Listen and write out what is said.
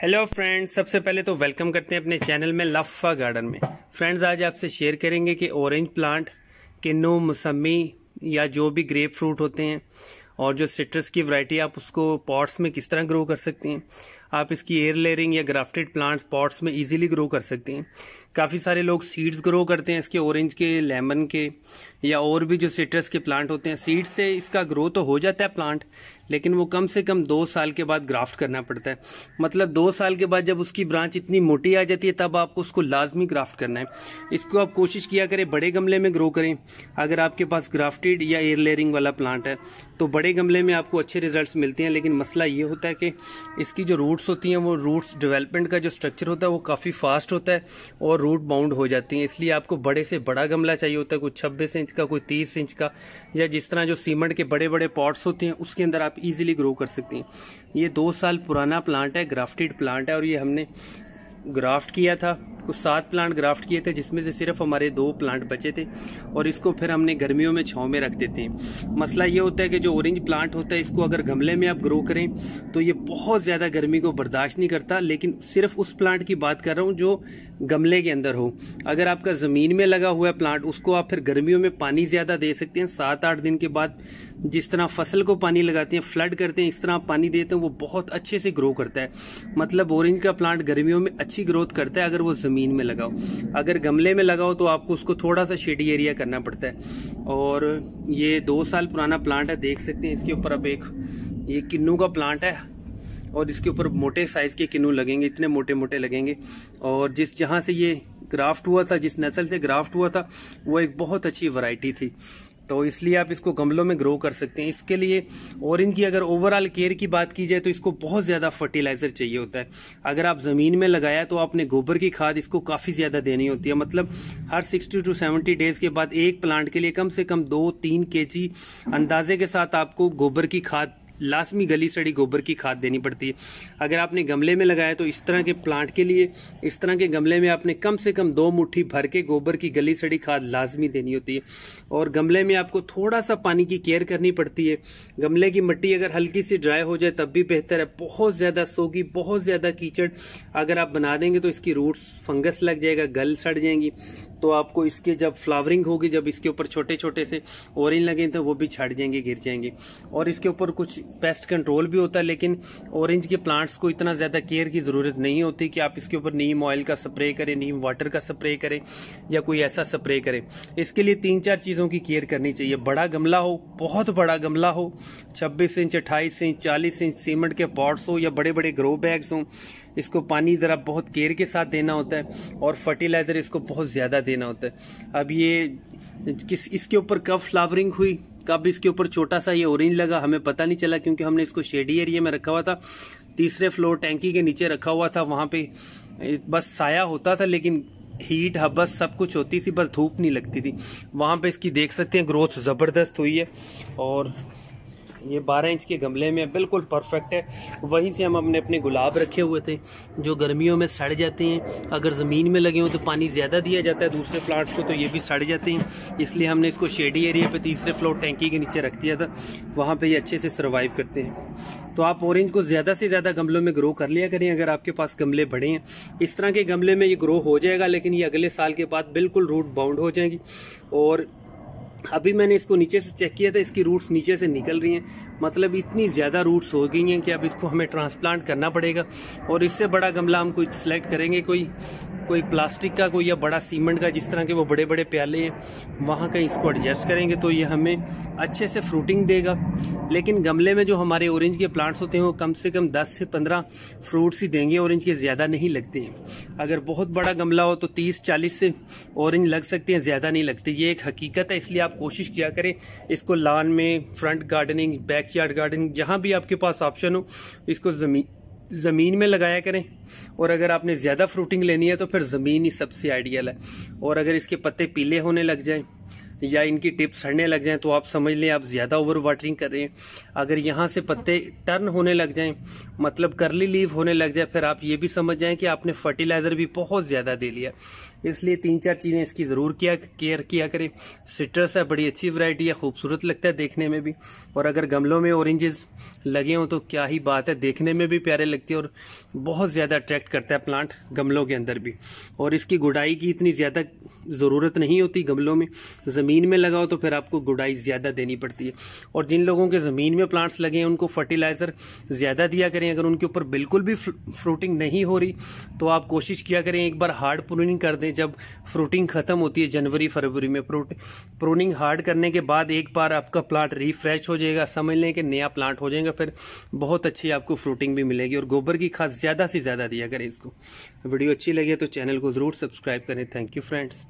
hello friends सबसे पहले तो वेलकम करते हैं अपने चैनल में लफ्फा गार्डन में फ्रेंड्स आज आपसे शेयर करेंगे कि ऑरेंज प्लांट किन्नू मौसमी या जो भी ग्रेप फ्रूट होते हैं और जो सिट्रस की वैरायटी आप उसको पॉट्स में किस तरह ग्रो कर सकते हैं आप इसकी एयर लेयरिंग या ग्राफ्टेड प्लांट पॉट्स में इजीली ग्रो कर सकते हैं काफ़ी सारे लोग सीड्स ग्रो करते हैं इसके ऑरेंज के लेमन के या और भी जो सिट्रस के प्लांट होते हैं सीड्स से इसका ग्रो तो हो जाता है प्लांट लेकिन वो कम से कम दो साल के बाद ग्राफ्ट करना पड़ता है मतलब दो साल के बाद जब उसकी ब्रांच इतनी मोटी आ जाती है तब आपको उसको लाजमी ग्राफ्ट करना है इसको आप कोशिश किया करें बड़े गमले में ग्रो करें अगर आपके पास ग्राफ्टेड या एयर लेयरिंग वाला प्लांट है तो बड़े गमले में आपको अच्छे रिजल्ट मिलते हैं लेकिन मसला ये होता है कि इसकी जो रूट्स क्रॉप्स होती हैं वो रूट्स डेवलपमेंट का जो स्ट्रक्चर होता है वो काफ़ी फास्ट होता है और रूट बाउंड हो जाती हैं इसलिए आपको बड़े से बड़ा गमला चाहिए होता है कोई छब्बीस इंच का कोई तीस इंच का या जिस तरह जो सीमेंट के बड़े बड़े पॉट्स होते हैं उसके अंदर आप ईजिली ग्रो कर सकती हैं ये दो साल पुराना प्लांट है ग्राफ्टेड प्लांट है और ये हमने ग्राफ्ट किया था कुछ सात प्लांट ग्राफ्ट किए थे जिसमें से सिर्फ हमारे दो प्लांट बचे थे और इसको फिर हमने गर्मियों में छाँव में रख देते हैं मसला ये होता है कि जो ऑरेंज प्लांट होता है इसको अगर गमले में आप ग्रो करें तो ये बहुत ज़्यादा गर्मी को बर्दाश्त नहीं करता लेकिन सिर्फ उस प्लांट की बात कर रहा हूँ जो गमले के अंदर हो अगर आपका ज़मीन में लगा हुआ प्लांट उसको आप फिर गर्मियों में पानी ज़्यादा दे सकते हैं सात आठ दिन के बाद जिस तरह फसल को पानी लगाते हैं फ्लड करते हैं इस तरह आप पानी देते हैं वो बहुत अच्छे से ग्रो करता है मतलब ऑरेंज का प्लांट गर्मियों में अच्छे अच्छी ग्रोथ करता है अगर वो ज़मीन में लगाओ अगर गमले में लगाओ तो आपको उसको थोड़ा सा शेडी एरिया करना पड़ता है और ये दो साल पुराना प्लांट है देख सकते हैं इसके ऊपर अब एक ये किन्नू का प्लांट है और इसके ऊपर मोटे साइज़ के किन्नू लगेंगे इतने मोटे मोटे लगेंगे और जिस जहाँ से ये ग्राफ्ट हुआ था जिस नस्ल से ग्राफ्ट हुआ था वो एक बहुत अच्छी वैरायटी थी तो इसलिए आप इसको गमलों में ग्रो कर सकते हैं इसके लिए ऑरेंज की अगर ओवरऑल केयर की बात की जाए तो इसको बहुत ज़्यादा फर्टिलाइज़र चाहिए होता है अगर आप ज़मीन में लगाया तो आपने गोबर की खाद इसको काफ़ी ज़्यादा देनी होती है मतलब हर सिक्सटी टू सेवेंटी डेज़ के बाद एक प्लांट के लिए कम से कम दो तीन के अंदाजे के साथ आपको गोबर की खाद लाजमी गली सड़ी गोबर की खाद देनी पड़ती है अगर आपने गमले में लगाया तो इस तरह के प्लांट के लिए इस तरह के गमले में आपने कम से कम दो मुट्ठी भर के गोबर की गली सड़ी खाद लाजमी देनी होती है और गमले में आपको थोड़ा सा पानी की केयर करनी पड़ती है गमले की मिट्टी अगर हल्की सी ड्राई हो जाए तब भी बेहतर है बहुत ज़्यादा सोगी बहुत ज़्यादा कीचड़ अगर आप बना देंगे तो इसकी रूट्स फंगस लग जाएगा गल सड़ जाएंगी तो आपको इसके जब फ्लावरिंग होगी जब इसके ऊपर छोटे छोटे से ओरिन लगे तो वो भी छट जाएंगे गिर जाएंगे और इसके ऊपर कुछ पेस्ट कंट्रोल भी होता है लेकिन ऑरेंज के प्लांट्स को इतना ज़्यादा केयर की ज़रूरत नहीं होती कि आप इसके ऊपर नीम ऑयल का स्प्रे करें नीम वाटर का स्प्रे करें या कोई ऐसा स्प्रे करें इसके लिए तीन चार चीज़ों की केयर करनी चाहिए बड़ा गमला हो बहुत बड़ा गमला हो छब्बीस इंच अट्ठाईस इंच चालीस इंच सीमेंट के पॉट्स हो या बड़े बड़े ग्रो बैग्स हों इसको पानी ज़रा बहुत केयर के साथ देना होता है और फर्टिलाइज़र इसको बहुत ज़्यादा देना होता है अब ये किस इसके ऊपर कब फ्लावरिंग हुई कब इसके ऊपर छोटा सा ये ऑरेंज लगा हमें पता नहीं चला क्योंकि हमने इसको शेडी एरिया में रखा हुआ था तीसरे फ्लोर टैंकी के नीचे रखा हुआ था वहाँ पर बस साया होता था लेकिन हीट हबस सब कुछ होती थी बस धूप नहीं लगती थी वहाँ पे इसकी देख सकते हैं ग्रोथ ज़बरदस्त हुई है और ये 12 इंच के गमले में बिल्कुल परफेक्ट है वहीं से हम अपने अपने गुलाब रखे हुए थे जो गर्मियों में सड़ जाते हैं अगर ज़मीन में लगे हों तो पानी ज़्यादा दिया जाता है दूसरे प्लांट्स को तो ये भी सड़ जाते हैं इसलिए हमने इसको शेडी एरिया पर तीसरे फ्लोर टैंकी के नीचे रख दिया था वहाँ पर ये अच्छे से सर्वाइव करते हैं तो आप ऑरेंज को ज़्यादा से ज़्यादा गमलों में ग्रो कर लिया करें अगर आपके पास गमले बड़े हैं इस तरह के गमले में ये ग्रो हो जाएगा लेकिन ये अगले साल के बाद बिल्कुल रूट बाउंड हो जाएगी और अभी मैंने इसको नीचे से चेक किया था इसकी रूट्स नीचे से निकल रही हैं मतलब इतनी ज़्यादा रूट्स हो गई हैं कि अब इसको हमें ट्रांसप्लांट करना पड़ेगा और इससे बड़ा गमला हम कोई सेलेक्ट करेंगे कोई कोई प्लास्टिक का कोई या बड़ा सीमेंट का जिस तरह के वो बड़े बड़े प्याले हैं वहाँ कहीं इसको एडजस्ट करेंगे तो ये हमें अच्छे से फ्रूटिंग देगा लेकिन गमले में जो हमारे ऑरेंज के प्लांट्स होते हैं वो कम से कम 10 से 15 फ्रूट्स ही देंगे ऑरेंज के ज़्यादा नहीं लगते हैं अगर बहुत बड़ा गमला हो तो तीस चालीस से ऑरेंज लग सकते हैं ज़्यादा नहीं लगते ये एक हकीकत है इसलिए आप कोशिश किया करें इसको लान में front gardening back yard gardening जहाँ भी आपके पास ऑप्शन हो इसको ज़मीन ज़मीन में लगाया करें और अगर आपने ज़्यादा फ्रूटिंग लेनी है तो फिर ज़मीन ही सबसे आइडियल है और अगर इसके पत्ते पीले होने लग जाएं या इनकी टिप्स सड़ने लग जाएं तो आप समझ लें आप ज़्यादा ओवर वाटरिंग कर रहे हैं अगर यहाँ से पत्ते टर्न होने लग जाएं मतलब करली लीव होने लग जाए फिर आप ये भी समझ जाएं कि आपने फर्टिलाइज़र भी बहुत ज़्यादा दे लिया इसलिए तीन चार चीज़ें इसकी ज़रूर किया केयर किया करें सिट्रस है बड़ी अच्छी वरायटी है खूबसूरत लगता है देखने में भी और अगर गमलों में औरेंजेस लगे हों तो क्या ही बात है देखने में भी प्यारे लगते हैं और बहुत ज़्यादा अट्रैक्ट करता है प्लांट गमलों के अंदर भी और इसकी गुडाई की इतनी ज़्यादा ज़रूरत नहीं होती गमलों में ज़मीन ज़मीन में लगाओ तो फिर आपको गुडाई ज़्यादा देनी पड़ती है और जिन लोगों के ज़मीन में प्लांट्स लगे हैं उनको फर्टिलाइज़र ज़्यादा दिया करें अगर उनके ऊपर बिल्कुल भी फ्रूटिंग नहीं हो रही तो आप कोशिश किया करें एक बार हार्ड प्रूनिंग कर दें जब फ्रूटिंग ख़त्म होती है जनवरी फरवरी में प्रूनिंग हार्ड करने के बाद एक बार आपका प्लांट रिफ्रेश हो जाएगा समझ लें कि नया प्लांट हो जाएगा फिर बहुत अच्छी आपको फ्रूटिंग भी मिलेगी और गोबर की खाद ज़्यादा से ज़्यादा दिया करें इसको वीडियो अच्छी लगे तो चैनल को ज़रूर सब्सक्राइब करें थैंक यू फ्रेंड्स